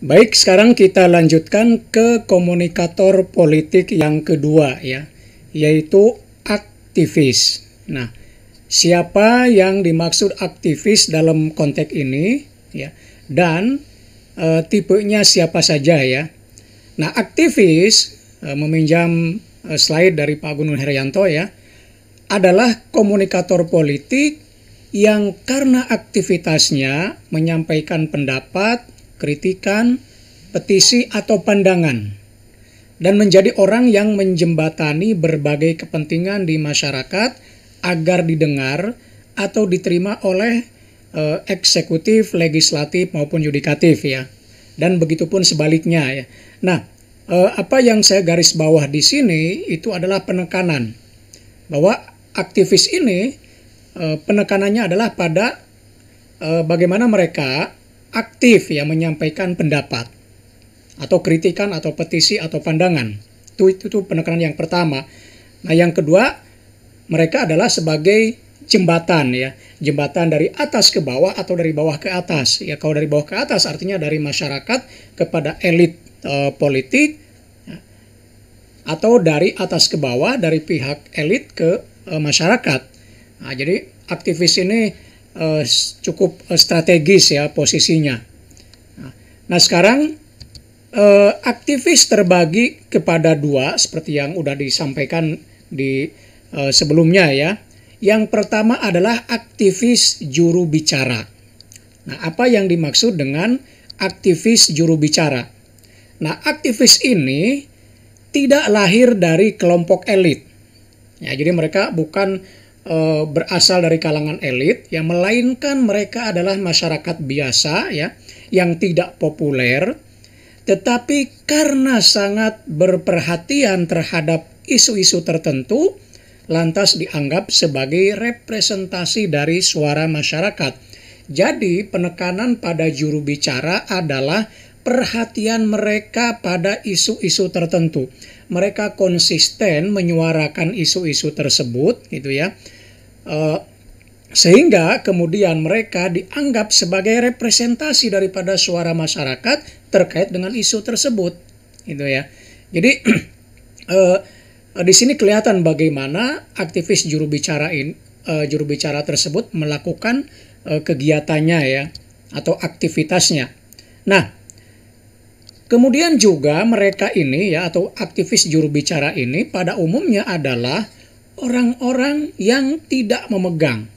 Baik, sekarang kita lanjutkan ke komunikator politik yang kedua ya, yaitu aktivis. Nah, siapa yang dimaksud aktivis dalam konteks ini ya dan e, tipenya siapa saja ya. Nah, aktivis e, meminjam eh, slide dari Pak Gunung Herianto ya adalah komunikator politik yang karena aktivitasnya menyampaikan pendapat kritikan, petisi, atau pandangan, dan menjadi orang yang menjembatani berbagai kepentingan di masyarakat agar didengar atau diterima oleh e, eksekutif, legislatif, maupun yudikatif ya. Dan begitu pun sebaliknya ya. Nah, e, apa yang saya garis bawah di sini itu adalah penekanan bahwa aktivis ini e, penekanannya adalah pada bagaimana mereka aktif ya menyampaikan pendapat atau kritikan atau petisi atau pandangan. Itu itu, itu penekanan yang pertama. Nah, yang kedua mereka adalah sebagai jembatan ya, jembatan dari atas ke bawah atau dari bawah ke atas. Ya, kalau dari bawah ke atas artinya dari masyarakat kepada elit e, politik ya, atau dari atas ke bawah dari pihak elit ke e, masyarakat. Nah, jadi aktivis ini Eh, cukup eh, strategis ya posisinya. Nah sekarang eh, aktivis terbagi kepada dua seperti yang sudah disampaikan di sebelumnya ya. Yang pertama adalah aktivis juru bicara. Nah apa yang dimaksud dengan aktivis juru bicara? Nah aktivis ini tidak lahir dari kelompok elit. Ya, jadi mereka bukan e, berasal dari kalangan elit yang melainkan mereka adalah masyarakat biasa ya yang tidak populer tetapi karena sangat berperhatian terhadap isu-isu tertentu lantas dianggap sebagai representasi dari suara masyarakat. Jadi penekanan pada juru bicara adalah perhatian mereka pada isu-isu tertentu. Mereka konsisten menyuarakan isu-isu tersebut gitu ya. Uh, sehingga kemudian mereka dianggap sebagai representasi daripada suara masyarakat terkait dengan isu tersebut gitu ya jadi eh, di sini kelihatan bagaimana aktivis juru bicara in, eh, juru bicara tersebut melakukan eh, kegiatannya ya atau aktivitasnya nah kemudian juga mereka ini ya atau aktivis juru bicara ini pada umumnya adalah orang-orang yang tidak memegang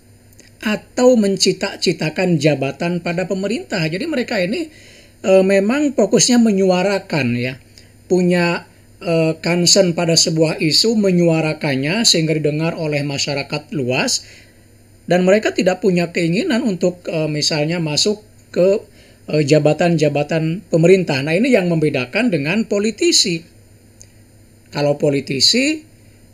atau mencita-citakan jabatan pada pemerintah. Jadi mereka ini e, memang fokusnya menyuarakan ya, punya e, concern pada sebuah isu, menyuarakannya sehingga didengar oleh masyarakat luas dan mereka tidak punya keinginan untuk e, misalnya masuk ke e, jabatan-jabatan pemerintah. Nah, ini yang membedakan dengan politisi. Kalau politisi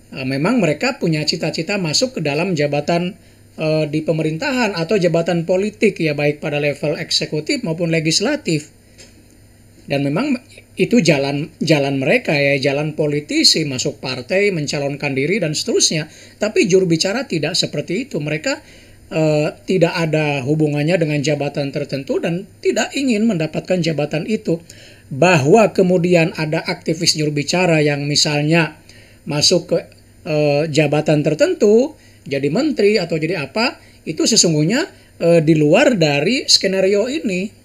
Eh, memang mereka punya cita-cita masuk ke dalam jabatan eh, di pemerintahan atau jabatan politik ya baik pada level eksekutif maupun legislatif dan memang itu jalan jalan mereka ya jalan politisi masuk partai mencalonkan diri dan seterusnya tapi juru bicara tidak seperti itu mereka eh, tidak ada hubungannya dengan jabatan tertentu dan tidak ingin mendapatkan jabatan itu bahwa kemudian ada aktivis juru bicara yang misalnya masuk ke e, jabatan tertentu, jadi menteri atau jadi apa, itu sesungguhnya e, di luar dari skenario ini.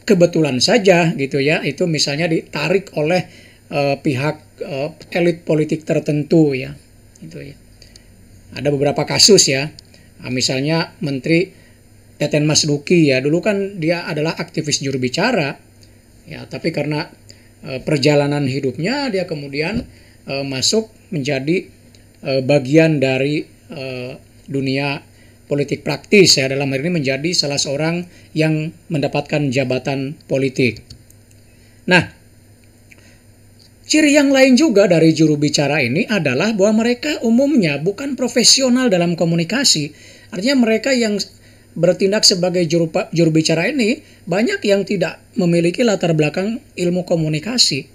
Kebetulan saja gitu ya, itu misalnya ditarik oleh e, pihak e, elit politik tertentu ya, gitu ya. Ada beberapa kasus ya, nah, misalnya menteri Teten Mas Duki ya, dulu kan dia adalah aktivis juru bicara, ya tapi karena e, perjalanan hidupnya dia kemudian uh, masuk menjadi uh, bagian dari uh, dunia politik praktis ya dalam hal ini menjadi salah seorang yang mendapatkan jabatan politik. Nah, ciri yang lain juga dari juru bicara ini adalah bahwa mereka umumnya bukan profesional dalam komunikasi. Artinya mereka yang bertindak sebagai juru, juru bicara ini banyak yang tidak memiliki latar belakang ilmu komunikasi.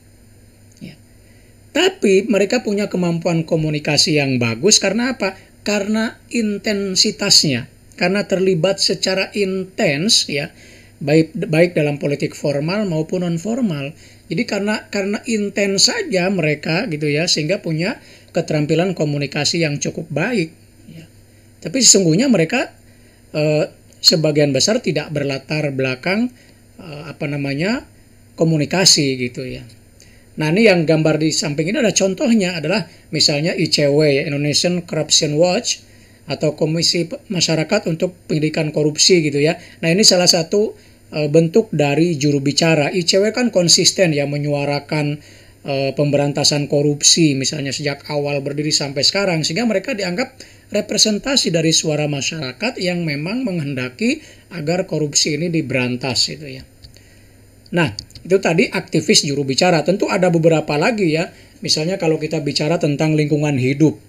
Tapi mereka punya kemampuan komunikasi yang bagus karena apa? Karena intensitasnya, karena terlibat secara intens ya, baik baik dalam politik formal maupun non formal. Jadi karena karena intens saja mereka gitu ya sehingga punya keterampilan komunikasi yang cukup baik. Ya. Tapi sesungguhnya mereka eh, sebagian besar tidak berlatar belakang eh, apa namanya komunikasi gitu ya. Nah ini yang gambar di samping ini ada contohnya adalah misalnya ICW, Indonesian Corruption Watch, atau Komisi Masyarakat untuk Pendidikan Korupsi gitu ya. Nah ini salah satu e, bentuk dari juru bicara. ICW kan konsisten ya menyuarakan e, pemberantasan korupsi misalnya sejak awal berdiri sampai sekarang. Sehingga mereka dianggap representasi dari suara masyarakat yang memang menghendaki agar korupsi ini diberantas gitu ya. Nah, itu tadi aktivis juru bicara. Tentu ada beberapa lagi ya. Misalnya kalau kita bicara tentang lingkungan hidup.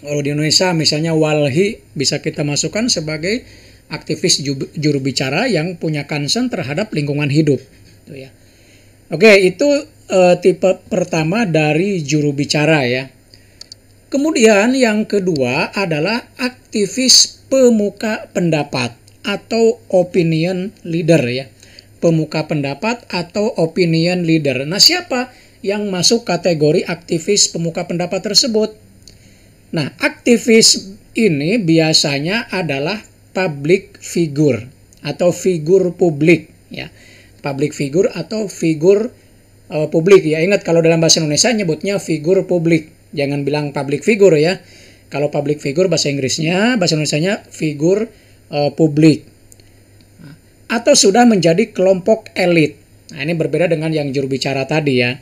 Kalau di Indonesia misalnya walhi bisa kita masukkan sebagai aktivis juru bicara yang punya concern terhadap lingkungan hidup. Ya. Oke, itu uh, tipe pertama dari juru bicara ya. Kemudian yang kedua adalah aktivis pemuka pendapat atau opinion leader ya pemuka pendapat atau opinion leader. Nah, siapa yang masuk kategori aktivis pemuka pendapat tersebut? Nah, aktivis ini biasanya adalah public figure atau figur publik ya. Public figure atau figur uh, publik ya. Ingat kalau dalam bahasa Indonesia nyebutnya figur publik. Jangan bilang public figure ya. Kalau public figure bahasa Inggrisnya, bahasa Indonesia figur uh, publik atau sudah menjadi kelompok elit. Nah, ini berbeda dengan yang juru bicara tadi ya.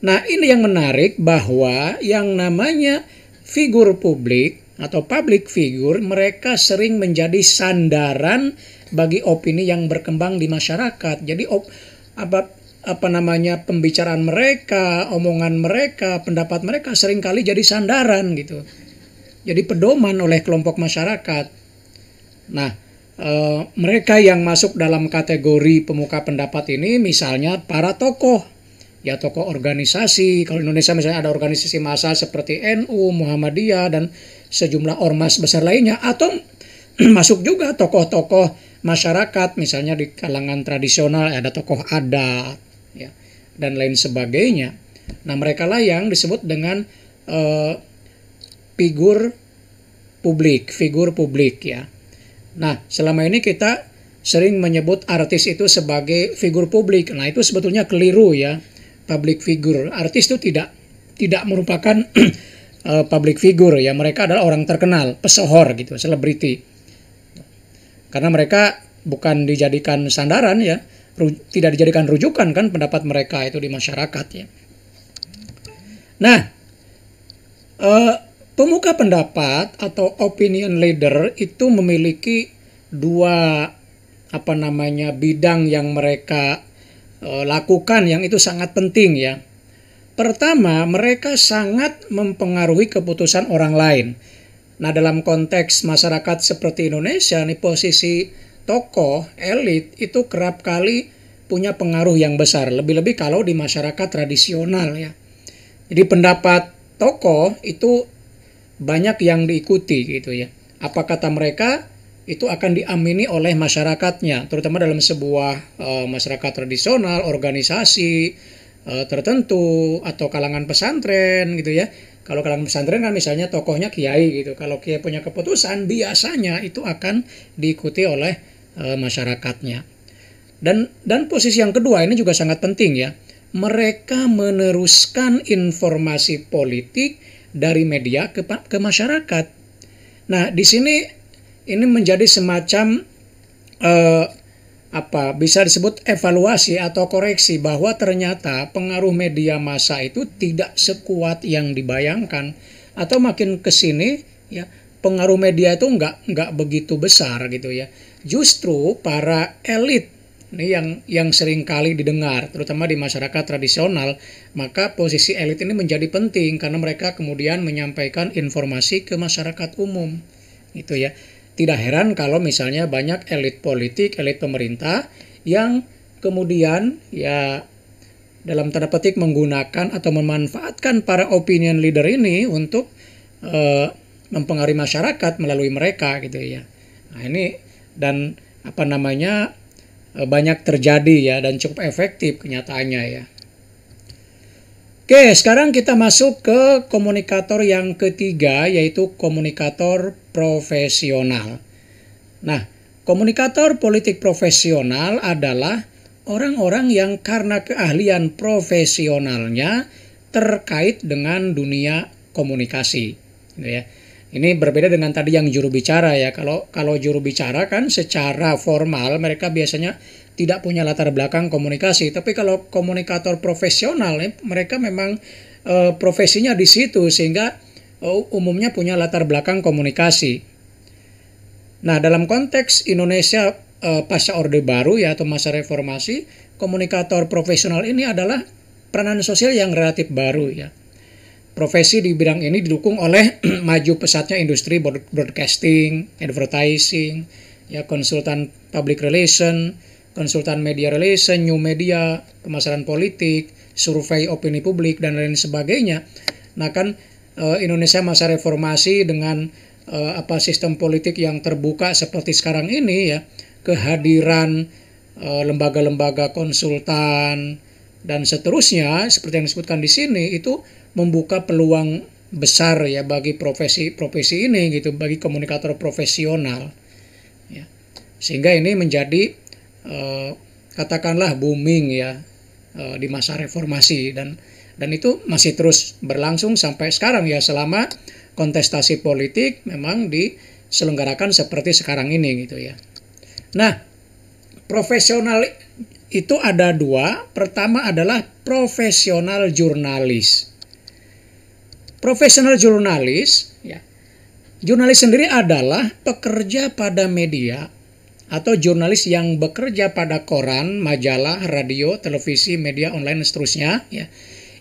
Nah, ini yang menarik bahwa yang namanya figur publik atau public figure mereka sering menjadi sandaran bagi opini yang berkembang di masyarakat. Jadi op, apa apa namanya pembicaraan mereka, omongan mereka, pendapat mereka seringkali jadi sandaran gitu. Jadi pedoman oleh kelompok masyarakat. Nah, Eh, mereka yang masuk dalam kategori pemuka pendapat ini misalnya para tokoh ya tokoh organisasi kalau Indonesia misalnya ada organisasi massa seperti NU, Muhammadiyah dan sejumlah ormas besar lainnya atau masuk juga tokoh-tokoh masyarakat misalnya di kalangan tradisional ada tokoh adat ya dan lain sebagainya. Nah, mereka lah yang disebut dengan uh, figur publik, figur publik ya Nah, selama ini kita sering menyebut artis itu sebagai figur publik. Nah, itu sebetulnya keliru ya. Public figure. Artis itu tidak tidak merupakan eh, public figure ya. Mereka adalah orang terkenal, pesohor gitu, selebriti. Karena mereka bukan dijadikan sandaran ya, tidak dijadikan rujukan kan pendapat mereka itu di masyarakat ya. Nah, uh, Pemuka pendapat atau opinion leader itu memiliki dua apa namanya bidang yang mereka e, lakukan yang itu sangat penting ya. Pertama, mereka sangat mempengaruhi keputusan orang lain. Nah, dalam konteks masyarakat seperti Indonesia, nih posisi tokoh elit itu kerap kali punya pengaruh yang besar, lebih-lebih kalau di masyarakat tradisional ya. Jadi pendapat tokoh itu banyak yang diikuti gitu ya. Apa kata mereka itu akan diamini oleh masyarakatnya, terutama dalam sebuah uh, masyarakat tradisional, organisasi uh, tertentu atau kalangan pesantren gitu ya. Kalau kalangan pesantren kan misalnya tokohnya kiai gitu. Kalau kiai punya keputusan biasanya itu akan diikuti oleh e, masyarakatnya. Dan dan posisi yang kedua ini juga sangat penting ya. Mereka meneruskan informasi politik dari media ke, ke masyarakat. Nah, di sini ini menjadi semacam eh, apa bisa disebut evaluasi atau koreksi bahwa ternyata pengaruh media massa itu tidak sekuat yang dibayangkan atau makin ke sini ya pengaruh media itu nggak nggak begitu besar gitu ya justru para elit ini yang yang sering kali didengar terutama di masyarakat tradisional maka posisi elit ini menjadi penting karena mereka kemudian menyampaikan informasi ke masyarakat umum gitu ya tidak heran kalau misalnya banyak elit politik elit pemerintah yang kemudian ya dalam tanda petik menggunakan atau memanfaatkan para opinion leader ini untuk e, mempengaruhi masyarakat melalui mereka gitu ya nah ini dan apa namanya Eh, banyak terjadi ya dan cukup efektif kenyataannya ya. Oke, sekarang kita masuk ke komunikator yang ketiga yaitu komunikator profesional. Nah, komunikator politik profesional adalah orang-orang yang karena keahlian profesionalnya terkait dengan dunia komunikasi, gitu ya. Ini berbeda dengan tadi yang juru bicara ya. Kalau kalau juru bicara kan secara formal mereka biasanya tidak punya latar belakang komunikasi, tapi kalau komunikator profesional eh, mereka memang e, profesinya di situ sehingga e, umumnya punya latar belakang komunikasi. Nah, dalam konteks Indonesia e, pasca Orde Baru ya atau masa reformasi, komunikator profesional ini adalah peranan sosial yang relatif baru ya Profesi di bidang ini didukung oleh maju pesatnya industri broadcasting, advertising, ya konsultan public relation, konsultan media relation, new media, pemasaran politik, survei opini publik dan lain sebagainya. Nah kan eh, Indonesia masa reformasi dengan eh, apa sistem politik yang terbuka seperti sekarang ini ya kehadiran eh, lembaga-lembaga konsultan dan seterusnya seperti yang disebutkan di sini itu membuka peluang besar ya bagi profesi-profesi ini gitu bagi komunikator profesional ya. sehingga ini menjadi eh, katakanlah booming ya eh, di masa reformasi dan dan itu masih terus berlangsung sampai sekarang ya selama kontestasi politik memang diselenggarakan seperti sekarang ini gitu ya. Nah, profesional itu ada dua. Pertama adalah profesional jurnalis profesional jurnalis, ya. Jurnalis sendiri adalah pekerja pada media atau jurnalis yang bekerja pada koran, majalah, radio, televisi, media online, dan seterusnya, ya,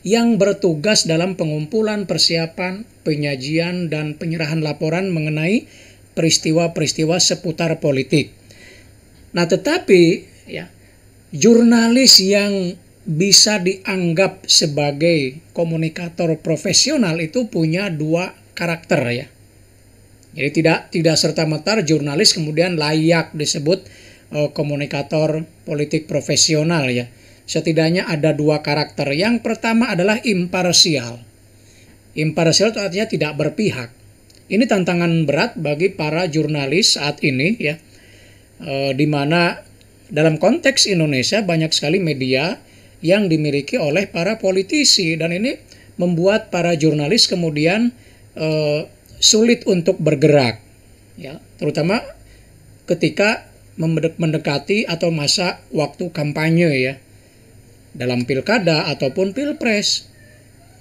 yang bertugas dalam pengumpulan, persiapan, penyajian, dan penyerahan laporan mengenai peristiwa-peristiwa seputar politik. Nah, tetapi ya, jurnalis yang bisa dianggap sebagai komunikator profesional itu punya dua karakter ya. Jadi tidak tidak serta merta jurnalis kemudian layak disebut uh, komunikator politik profesional ya. Setidaknya ada dua karakter. Yang pertama adalah imparsial. Imparsial itu artinya tidak berpihak. Ini tantangan berat bagi para jurnalis saat ini ya. E, uh, dalam konteks Indonesia banyak sekali media yang dimiliki oleh para politisi dan ini membuat para jurnalis kemudian eh, sulit untuk bergerak ya terutama ketika mendekati atau masa waktu kampanye ya dalam pilkada ataupun pilpres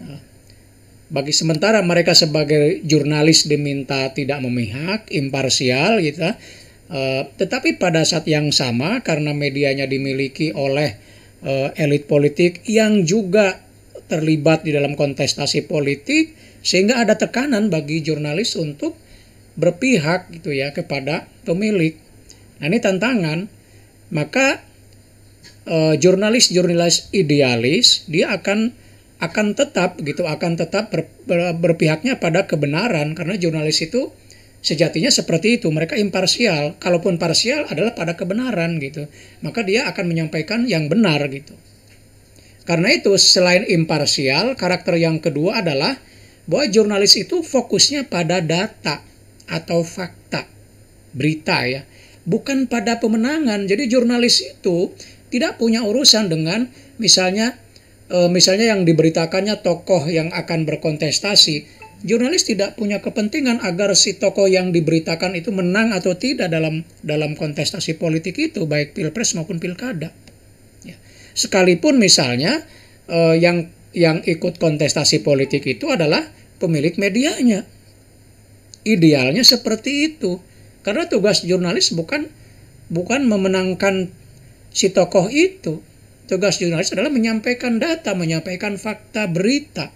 nah, bagi sementara mereka sebagai jurnalis diminta tidak memihak imparsial gitu eh, tetapi pada saat yang sama karena medianya dimiliki oleh uh, elit politik yang juga terlibat di dalam kontestasi politik sehingga ada tekanan bagi jurnalis untuk berpihak gitu ya kepada pemilik. Nah, ini tantangan. Maka eh, jurnalis-jurnalis uh, idealis dia akan akan tetap gitu akan tetap ber, ber, berpihaknya pada kebenaran karena jurnalis itu sejatinya seperti itu mereka imparsial kalaupun parsial adalah pada kebenaran gitu maka dia akan menyampaikan yang benar gitu karena itu selain imparsial karakter yang kedua adalah bahwa jurnalis itu fokusnya pada data atau fakta berita ya bukan pada pemenangan jadi jurnalis itu tidak punya urusan dengan misalnya eh, misalnya yang diberitakannya tokoh yang akan berkontestasi jurnalis tidak punya kepentingan agar si tokoh yang diberitakan itu menang atau tidak dalam dalam kontestasi politik itu baik pilpres maupun pilkada. Ya. Sekalipun misalnya eh, yang yang ikut kontestasi politik itu adalah pemilik medianya. Idealnya seperti itu. Karena tugas jurnalis bukan bukan memenangkan si tokoh itu. Tugas jurnalis adalah menyampaikan data, menyampaikan fakta, berita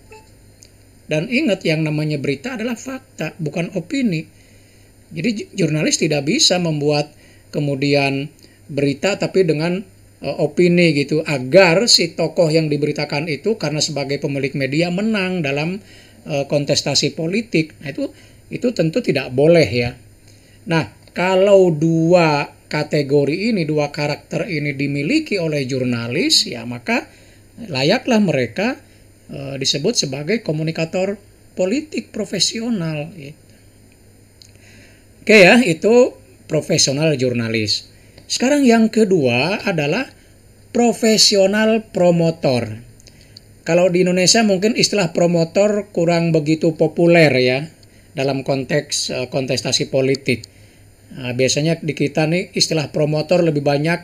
dan ingat yang namanya berita adalah fakta, bukan opini. Jadi jurnalis tidak bisa membuat kemudian berita tapi dengan uh, opini gitu agar si tokoh yang diberitakan itu karena sebagai pemilik media menang dalam uh, kontestasi politik. Nah itu itu tentu tidak boleh ya. Nah, kalau dua kategori ini, dua karakter ini dimiliki oleh jurnalis, ya maka layaklah mereka Eh, disebut sebagai komunikator politik profesional. Ya. Oke ya, itu profesional jurnalis. Sekarang yang kedua adalah profesional promotor. Kalau di Indonesia mungkin istilah promotor kurang begitu populer ya dalam konteks eh, kontestasi politik. Nah, biasanya di kita nih istilah promotor lebih banyak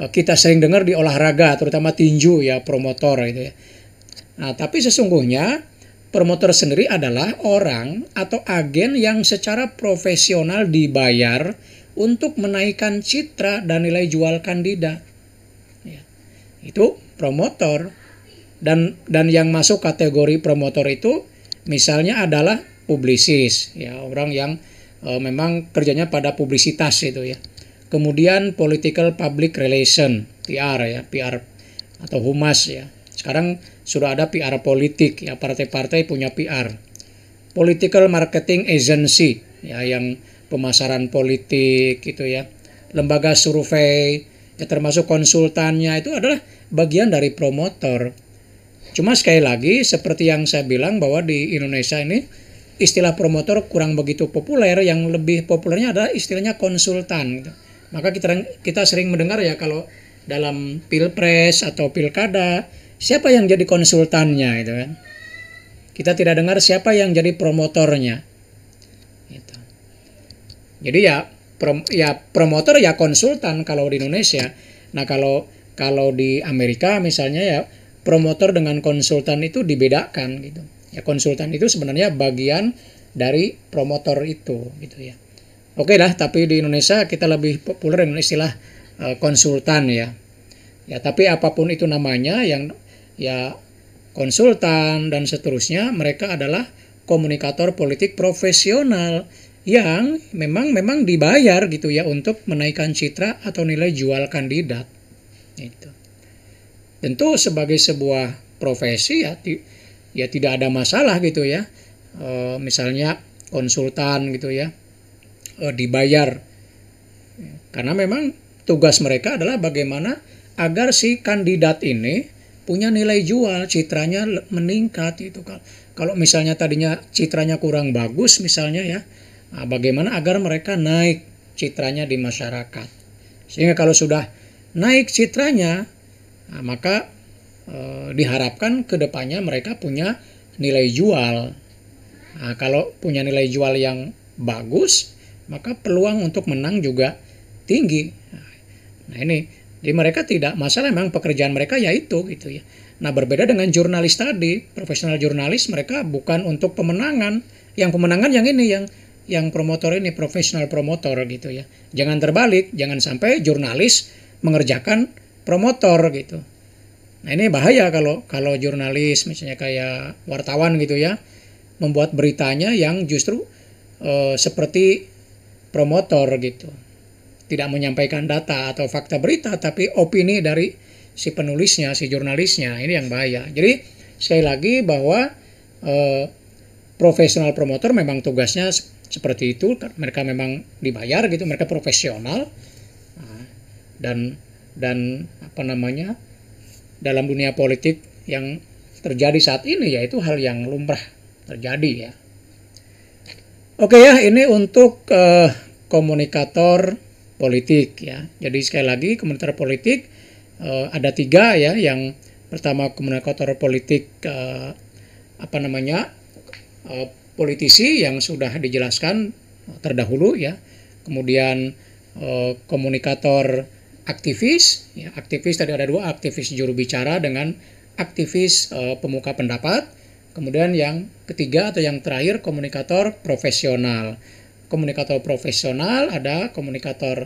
eh, kita sering dengar di olahraga, terutama tinju ya promotor itu ya. Nah, tapi sesungguhnya promotor sendiri adalah orang atau agen yang secara profesional dibayar untuk menaikkan citra dan nilai jual kandidat. Ya. Itu promotor. Dan dan yang masuk kategori promotor itu misalnya adalah publisis, ya orang yang e, memang kerjanya pada publisitas itu ya. Kemudian political public relation, PR ya, PR atau humas ya sekarang sudah ada PR politik, ya partai-partai punya PR. Political Marketing Agency, ya yang pemasaran politik gitu ya. Lembaga survei, ya termasuk konsultannya itu adalah bagian dari promotor. Cuma sekali lagi seperti yang saya bilang bahwa di Indonesia ini istilah promotor kurang begitu populer, yang lebih populernya adalah istilahnya konsultan gitu. Maka kita kita sering mendengar ya kalau dalam pilpres atau pilkada siapa yang jadi konsultannya gitu kan kita tidak dengar siapa yang jadi promotornya gitu. jadi ya prom, ya promotor ya konsultan kalau di Indonesia nah kalau kalau di Amerika misalnya ya promotor dengan konsultan itu dibedakan gitu ya konsultan itu sebenarnya bagian dari promotor itu gitu ya oke lah tapi di Indonesia kita lebih populer dengan istilah uh, konsultan ya ya tapi apapun itu namanya yang ya konsultan dan seterusnya mereka adalah komunikator politik profesional yang memang memang dibayar gitu ya untuk menaikkan citra atau nilai jual kandidat itu tentu sebagai sebuah profesi ya ti, ya tidak ada masalah gitu ya e, misalnya konsultan gitu ya e, dibayar karena memang tugas mereka adalah bagaimana agar si kandidat ini punya nilai jual, citranya meningkat gitu kan. Kalau misalnya tadinya citranya kurang bagus misalnya ya, nah, bagaimana agar mereka naik citranya di masyarakat. Sehingga kalau sudah naik citranya, nah, maka e, diharapkan kedepannya mereka punya nilai jual. Nah, kalau punya nilai jual yang bagus, maka peluang untuk menang juga tinggi. Nah, nah ini jadi mereka tidak masalah memang pekerjaan mereka ya itu gitu ya. Nah berbeda dengan jurnalis tadi, profesional jurnalis mereka bukan untuk pemenangan. Yang pemenangan yang ini yang yang promotor ini profesional promotor gitu ya. Jangan terbalik, jangan sampai jurnalis mengerjakan promotor gitu. Nah ini bahaya kalau kalau jurnalis misalnya kayak wartawan gitu ya membuat beritanya yang justru uh, seperti promotor gitu tidak menyampaikan data atau fakta berita tapi opini dari si penulisnya, si jurnalisnya. Ini yang bahaya. Jadi sekali lagi bahwa eh, profesional promotor memang tugasnya seperti itu. Mereka memang dibayar gitu, mereka profesional. Nah, dan dan apa namanya? dalam dunia politik yang terjadi saat ini yaitu hal yang lumrah terjadi ya. Oke ya, ini untuk eh, komunikator politik ya. Jadi sekali lagi komunitas politik uh, ada tiga ya yang pertama komunikator politik uh, apa namanya uh, politisi yang sudah dijelaskan terdahulu ya kemudian uh, komunikator aktivis ya aktivis tadi ada dua aktivis juru bicara dengan aktivis uh, pemuka pendapat kemudian yang ketiga atau yang terakhir komunikator profesional komunikator profesional, ada komunikator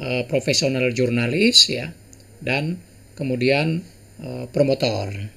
uh, profesional jurnalis ya, dan kemudian uh, promotor.